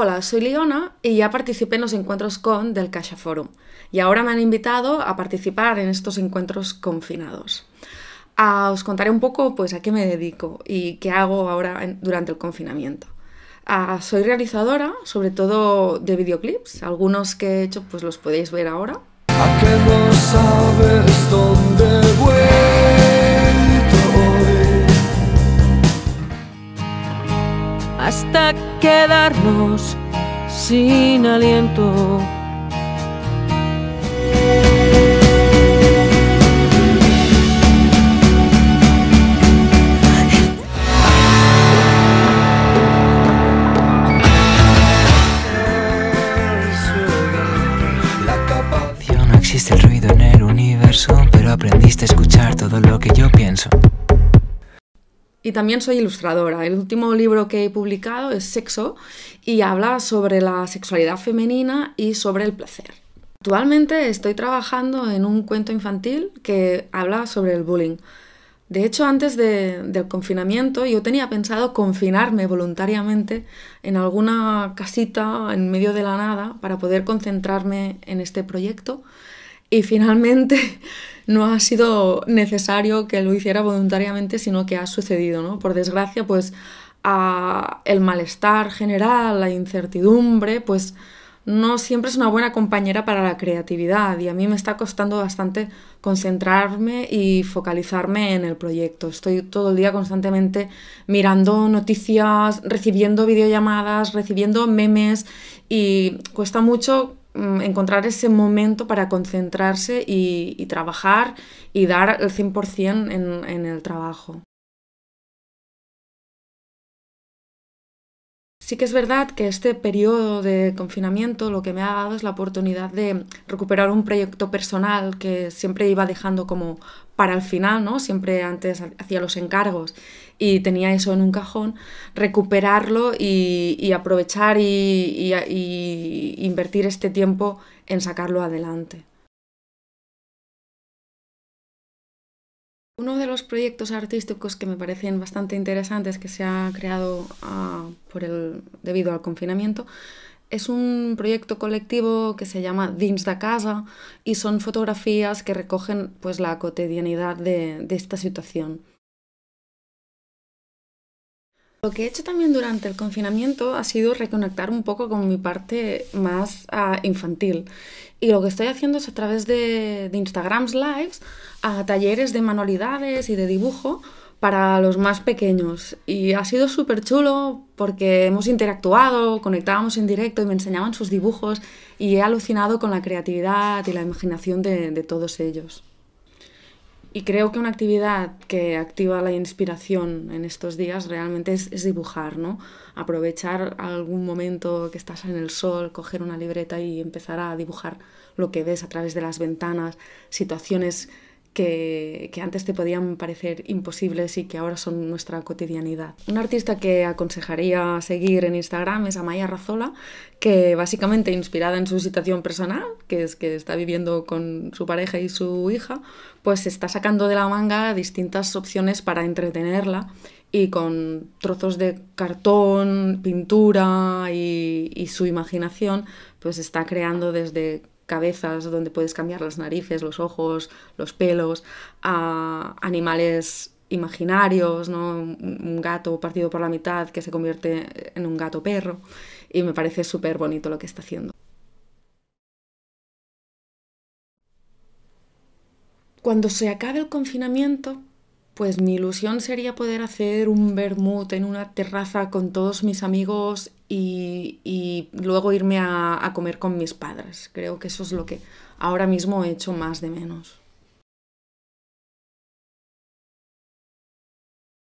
Hola, soy Leona y ya participé en los encuentros con del Caixa Forum y ahora me han invitado a participar en estos encuentros confinados. os contaré un poco pues, a qué me dedico y qué hago ahora durante el confinamiento. soy realizadora, sobre todo de videoclips, algunos que he hecho pues los podéis ver ahora. ¿A qué no sabes dónde hasta quedarnos sin aliento. No existe el ruido en el universo, pero aprendiste a escuchar todo lo que yo pienso y también soy ilustradora. El último libro que he publicado es Sexo y habla sobre la sexualidad femenina y sobre el placer. Actualmente estoy trabajando en un cuento infantil que habla sobre el bullying. De hecho, antes del confinamiento yo tenía pensado confinarme voluntariamente en alguna casita en medio de la nada para poder concentrarme en este proyecto y finalmente no ha sido necesario que lo hiciera voluntariamente, sino que ha sucedido, ¿no? Por desgracia, pues el malestar general, la incertidumbre, pues no siempre es una buena compañera para la creatividad y a mí me está costando bastante concentrarme y focalizarme en el proyecto. Estoy todo el día constantemente mirando noticias, recibiendo videollamadas, recibiendo memes y cuesta mucho Mm, encontrar ese momento para concentrarse y, trabajar y dar el 100% en, en el trabajo. Sí que es verdad que este periodo de confinamiento lo que me ha dado es la oportunidad de recuperar un proyecto personal que siempre iba dejando como para el final, ¿no? Siempre antes hacía los encargos y tenía eso en un cajón, recuperarlo y, aprovechar y, invertir este tiempo en sacarlo adelante. Uno de los proyectos artísticos que me parecen bastante interesantes que se ha creado ah, debido al confinamiento es un proyecto colectivo que se llama Dins da Casa y son fotografías que recogen pues, la cotidianidad de esta situación. Lo que he hecho también durante el confinamiento ha sido reconectar un poco con mi parte más ah, infantil. Y lo que estoy haciendo es a través de, de Instagrams Lives a talleres de manualidades y de dibujo para los más pequeños. Y ha sido súper chulo porque hemos interactuado, conectábamos en directo y me enseñaban sus dibujos y he alucinado con la creatividad y la imaginación de todos ellos. Y creo que una actividad que activa la inspiración en estos días realmente es, dibujar, ¿no? Aprovechar algún momento que estás en el sol, coger una libreta y empezar a dibujar lo que ves a través de las ventanas, situaciones que, antes te podían parecer imposibles y que ahora son nuestra cotidianidad. Un artista que aconsejaría seguir en Instagram es Amaya Razola, que básicamente inspirada en su situación personal, que es que está viviendo con su pareja y su hija, pues está sacando de la manga distintas opciones para entretenerla y con trozos de cartón, pintura y, y su imaginación, pues está creando desde cabezas donde puedes cambiar las narices, los ojos, los pelos, a animales imaginarios, ¿no? un gato partido por la mitad que se convierte en un gato perro y me parece súper bonito lo que está haciendo. Cuando se acabe el confinamiento, pues mi ilusión sería poder hacer un vermut en una terraza con todos mis amigos y, y luego irme a, a comer con mis padres. Creo que eso es lo que ahora mismo he hecho más de menos.